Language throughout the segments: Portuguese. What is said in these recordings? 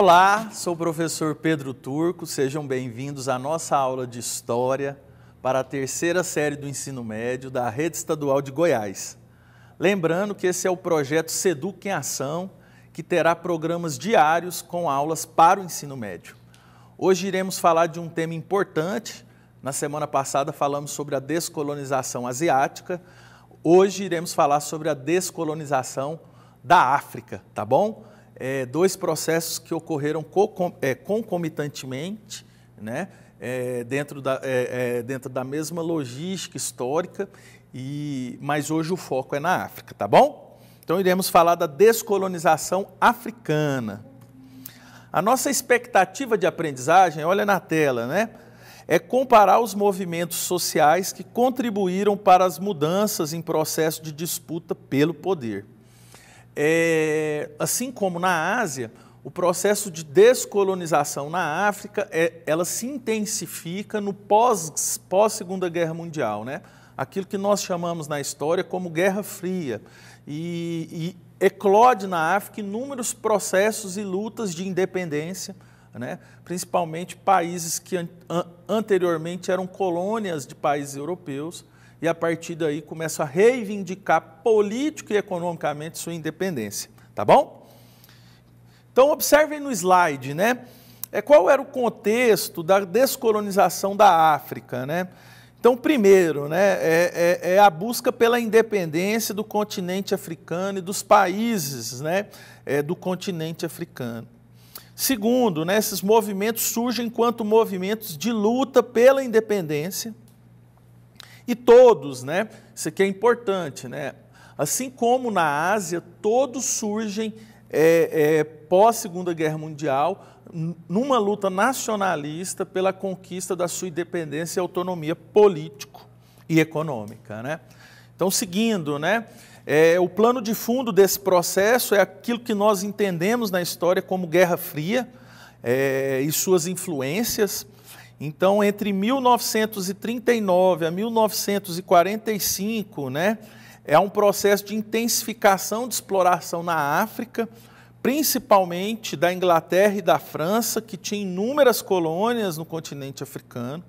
Olá, sou o professor Pedro Turco, sejam bem-vindos à nossa aula de História para a terceira série do ensino médio da Rede Estadual de Goiás. Lembrando que esse é o projeto Seduc em Ação, que terá programas diários com aulas para o ensino médio. Hoje iremos falar de um tema importante. Na semana passada falamos sobre a descolonização asiática. Hoje iremos falar sobre a descolonização da África, tá bom? é, dois processos que ocorreram co é, concomitantemente, né? É, dentro, da, é, é, dentro da mesma logística histórica, e, mas hoje o foco é na África, tá bom? Então iremos falar da descolonização africana. A nossa expectativa de aprendizagem, olha na tela, né? É comparar os movimentos sociais que contribuíram para as mudanças em processo de disputa pelo poder. É, assim como na Ásia, o processo de descolonização na África, é, ela se intensifica no pós, pós Segunda Guerra Mundial, né? Aquilo que nós chamamos na história como Guerra Fria. E, e eclode na África inúmeros processos e lutas de independência, né? principalmente países que an anteriormente eram colônias de países europeus, e a partir daí começa a reivindicar político e economicamente sua independência, tá bom? Então observem no slide, né? É qual era o contexto da descolonização da África, né? Então, primeiro, né, é, é, é, a busca pela independência do continente africano e dos países né, é, do continente africano. Segundo, né, esses movimentos surgem enquanto movimentos de luta pela independência e todos, né? Isso aqui é importante, né? Assim como na Ásia, todos surgem é, é, pós Segunda Guerra Mundial numa luta nacionalista pela conquista da sua independência e autonomia político e econômica, né? Então, seguindo, né? É, o plano de fundo desse processo é aquilo que nós entendemos na história como Guerra Fria é, e suas influências. Então, entre 1939 a 1945, né, é um processo de intensificação de exploração na África, principalmente da Inglaterra e da França, que tinha inúmeras colônias no continente africano.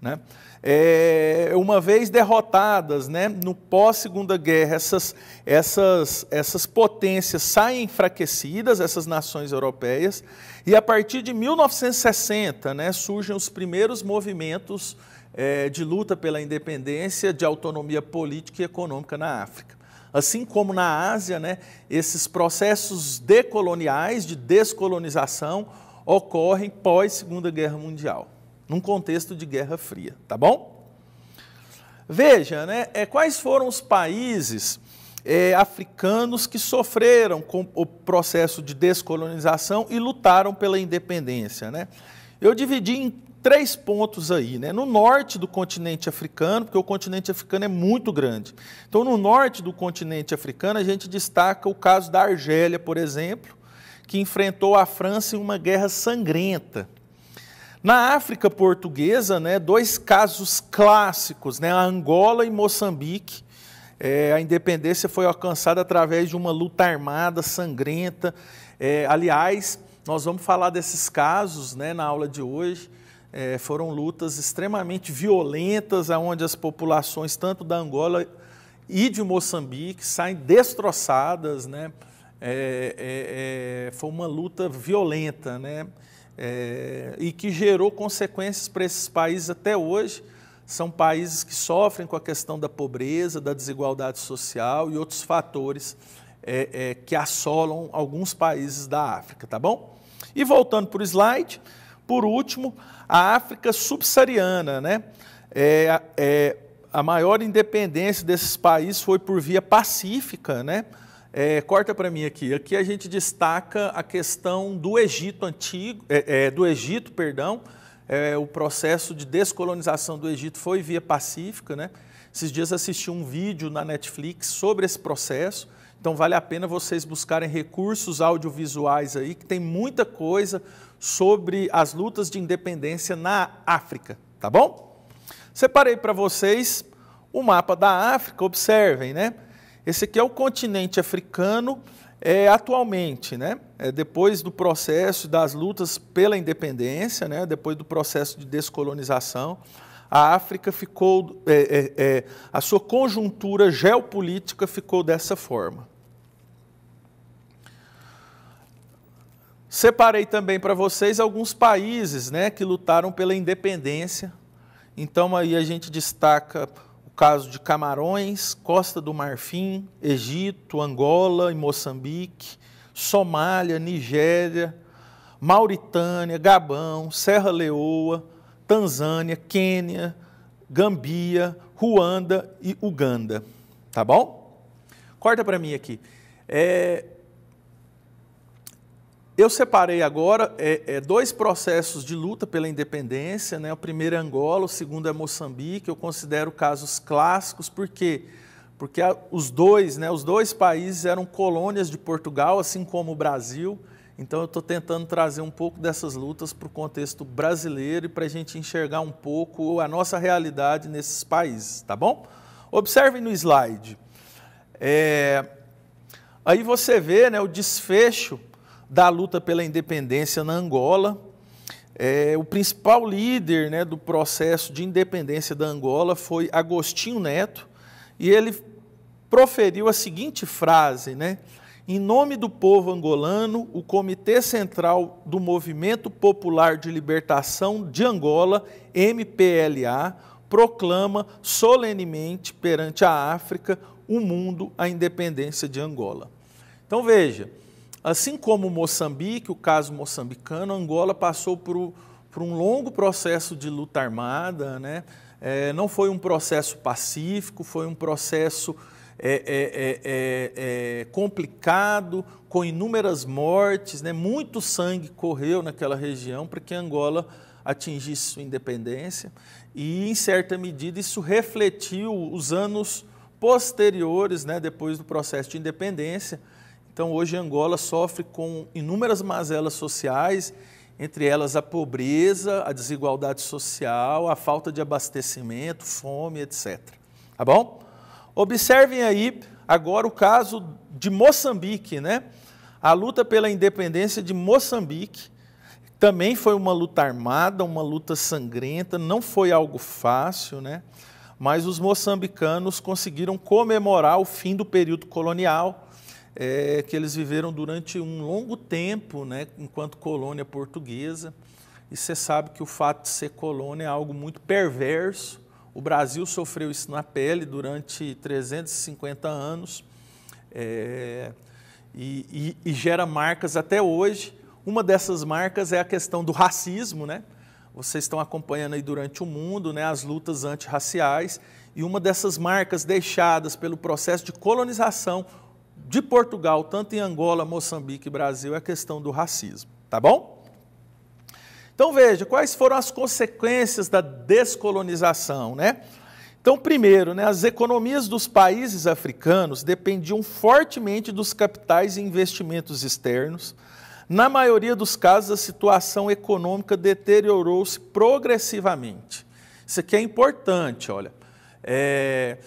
Né? é, uma vez derrotadas né, no pós-segunda guerra, essas, essas, essas potências saem enfraquecidas, essas nações europeias, e a partir de 1960 né, surgem os primeiros movimentos é, de luta pela independência, de autonomia política e econômica na África. Assim como na Ásia, né, esses processos decoloniais, de descolonização, ocorrem pós-Segunda Guerra Mundial num contexto de Guerra Fria, tá bom? Veja, né, é, quais foram os países é, africanos que sofreram com o processo de descolonização e lutaram pela independência, né? Eu dividi em três pontos aí, né? No norte do continente africano, porque o continente africano é muito grande. Então, no norte do continente africano, a gente destaca o caso da Argélia, por exemplo, que enfrentou a França em uma guerra sangrenta. Na África portuguesa, né, dois casos clássicos, né, Angola e Moçambique. É, a independência foi alcançada através de uma luta armada sangrenta. É, aliás, nós vamos falar desses casos né, na aula de hoje. É, foram lutas extremamente violentas, onde as populações, tanto da Angola e de Moçambique, saem destroçadas. Né? É, é, é foi uma luta violenta. Né? é, e que gerou consequências para esses países até hoje. São países que sofrem com a questão da pobreza, da desigualdade social e outros fatores é, é, que assolam alguns países da África, tá bom? E voltando para o slide, por último, a África subsaariana, né? É, é, a maior independência desses países foi por via pacífica, né? É, corta para mim aqui. Aqui a gente destaca a questão do Egito antigo, é, é, do Egito, perdão. É, o processo de descolonização do Egito foi via pacífica, né? Esses dias assisti um vídeo na Netflix sobre esse processo. Então vale a pena vocês buscarem recursos audiovisuais aí, que tem muita coisa sobre as lutas de independência na África, tá bom? Separei para vocês o mapa da África, observem, né? Esse aqui é o continente africano é, atualmente, né? É, depois do processo das lutas pela independência, né? depois do processo de descolonização, a África ficou, é, é, é a sua conjuntura geopolítica ficou dessa forma. Separei também para vocês alguns países né, que lutaram pela independência. Então aí a gente destaca caso de Camarões, Costa do Marfim, Egito, Angola e Moçambique, Somália, Nigéria, Mauritânia, Gabão, Serra Leoa, Tanzânia, Quênia, Gambia, Ruanda e Uganda. Tá bom? Corta para mim aqui. É, eu separei agora é, é, dois processos de luta pela independência, né? o primeiro é Angola, o segundo é Moçambique, eu considero casos clássicos, por quê? Porque a, os dois, né, os dois países eram colônias de Portugal, assim como o Brasil, então eu estou tentando trazer um pouco dessas lutas para o contexto brasileiro e para a gente enxergar um pouco a nossa realidade nesses países, tá bom? Observem no slide. É, aí você vê né, o desfecho da luta pela independência na Angola. É, o principal líder né, do processo de independência da Angola foi Agostinho Neto, e ele proferiu a seguinte frase, né? Em nome do povo angolano, o Comitê Central do Movimento Popular de Libertação de Angola, MPLA, proclama solenemente perante a África, o mundo, a independência de Angola. Então veja, Assim como Moçambique, o caso moçambicano, Angola passou por, por um longo processo de luta armada, né? É, não foi um processo pacífico, foi um processo é é, é, é, é, complicado, com inúmeras mortes, né? muito sangue correu naquela região para que Angola atingisse sua independência e, em certa medida, isso refletiu os anos posteriores, né? depois do processo de independência, então, hoje, Angola sofre com inúmeras mazelas sociais, entre elas a pobreza, a desigualdade social, a falta de abastecimento, fome, etc. Tá bom? Observem aí agora o caso de Moçambique, né? A luta pela independência de Moçambique também foi uma luta armada, uma luta sangrenta, não foi algo fácil, né? Mas os moçambicanos conseguiram comemorar o fim do período colonial é, que eles viveram durante um longo tempo, né, enquanto colônia portuguesa. E você sabe que o fato de ser colônia é algo muito perverso. O Brasil sofreu isso na pele durante 350 anos é, e, e, e gera marcas até hoje. Uma dessas marcas é a questão do racismo, né? Vocês estão acompanhando aí durante o mundo, né, as lutas antirraciais, e uma dessas marcas deixadas pelo processo de colonização de Portugal, tanto em Angola, Moçambique e Brasil, é a questão do racismo, tá bom? Então veja, quais foram as consequências da descolonização, né? Então, primeiro, né, as economias dos países africanos dependiam fortemente dos capitais e investimentos externos. Na maioria dos casos, a situação econômica deteriorou-se progressivamente. Isso aqui é importante, olha. É,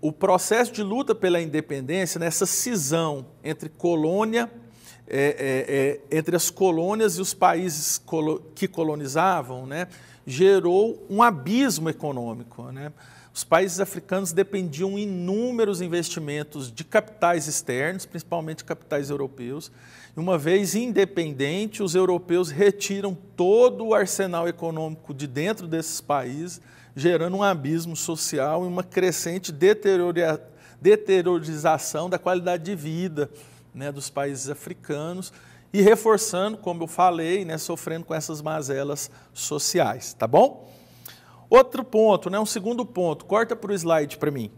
o processo de luta pela independência, nessa cisão entre colônia, é, é, é, entre as colônias e os países colo que colonizavam, né, gerou um abismo econômico. Né? Os países africanos dependiam inúmeros investimentos de capitais externos, principalmente capitais europeus. E uma vez independente, os europeus retiram todo o arsenal econômico de dentro desses países gerando um abismo social e uma crescente deteriorização da qualidade de vida né, dos países africanos e reforçando, como eu falei, né, sofrendo com essas mazelas sociais, tá bom? Outro ponto, né, um segundo ponto, corta para o slide para mim.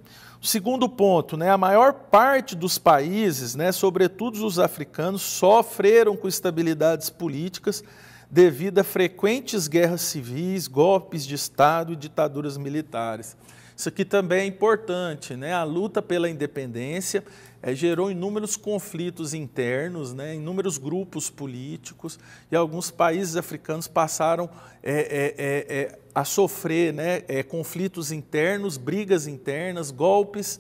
O segundo ponto, né, a maior parte dos países, né, sobretudo os africanos, sofreram com estabilidades políticas devido a frequentes guerras civis, golpes de Estado e ditaduras militares. Isso aqui também é importante, né? A luta pela independência é, gerou inúmeros conflitos internos, né? inúmeros grupos políticos, e alguns países africanos passaram é, é, é, é a sofrer né? É, conflitos internos, brigas internas, golpes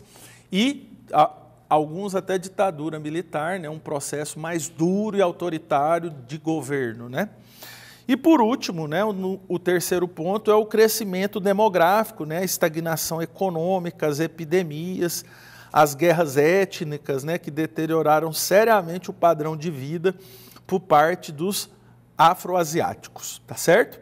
e a, alguns até ditadura militar, né? um processo mais duro e autoritário de governo. Né? E por último, né, o, o, terceiro ponto é o crescimento demográfico, né, estagnação econômica, as epidemias, as guerras étnicas, né, que deterioraram seriamente o padrão de vida por parte dos afroasiáticos, tá certo?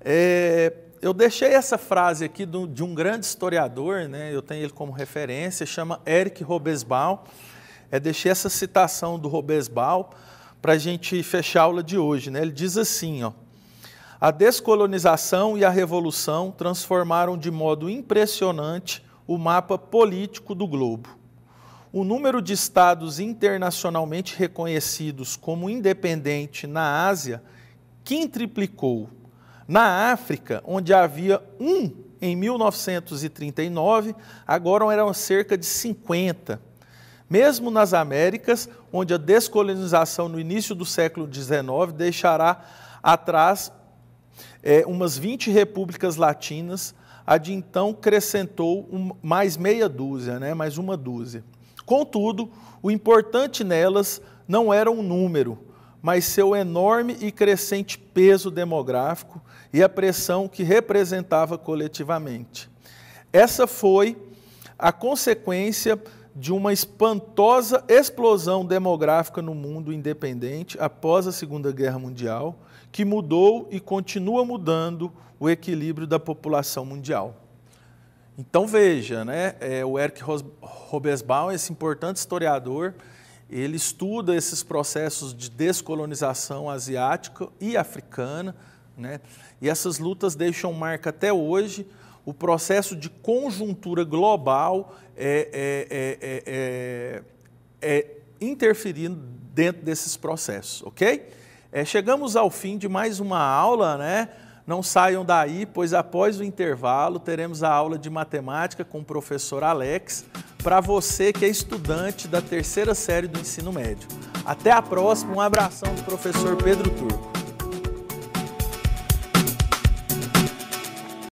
É, eu deixei essa frase aqui do, de um grande historiador, né, eu tenho ele como referência, chama Eric Robesbal, É, deixei essa citação do Robesbal para a gente fechar a aula de hoje. Né? Ele diz assim: ó, a descolonização e a revolução transformaram de modo impressionante o mapa político do globo. O número de estados internacionalmente reconhecidos como independente na Ásia quintriplicou. Na África, onde havia um em 1939, agora eram cerca de 50 mesmo nas Américas, onde a descolonização no início do século XIX deixará atrás é, umas 20 repúblicas latinas, a de então acrescentou um, mais meia dúzia, né, mais uma dúzia. Contudo, o importante nelas não era um número, mas seu enorme e crescente peso demográfico e a pressão que representava coletivamente. Essa foi a consequência de uma espantosa explosão demográfica no mundo independente após a Segunda Guerra Mundial, que mudou e continua mudando o equilíbrio da população mundial. Então veja, né, é, o Eric Robesbaum, esse importante historiador, ele estuda esses processos de descolonização asiática e africana, né, e essas lutas deixam marca até hoje o processo de conjuntura global é, é, é, é interferindo dentro desses processos, ok? chegamos ao fim de mais uma aula, né? Não saiam daí, pois após o intervalo teremos a aula de matemática com o professor Alex para você que é estudante da terceira série do ensino médio. Até a próxima, um abração do professor Pedro Turco.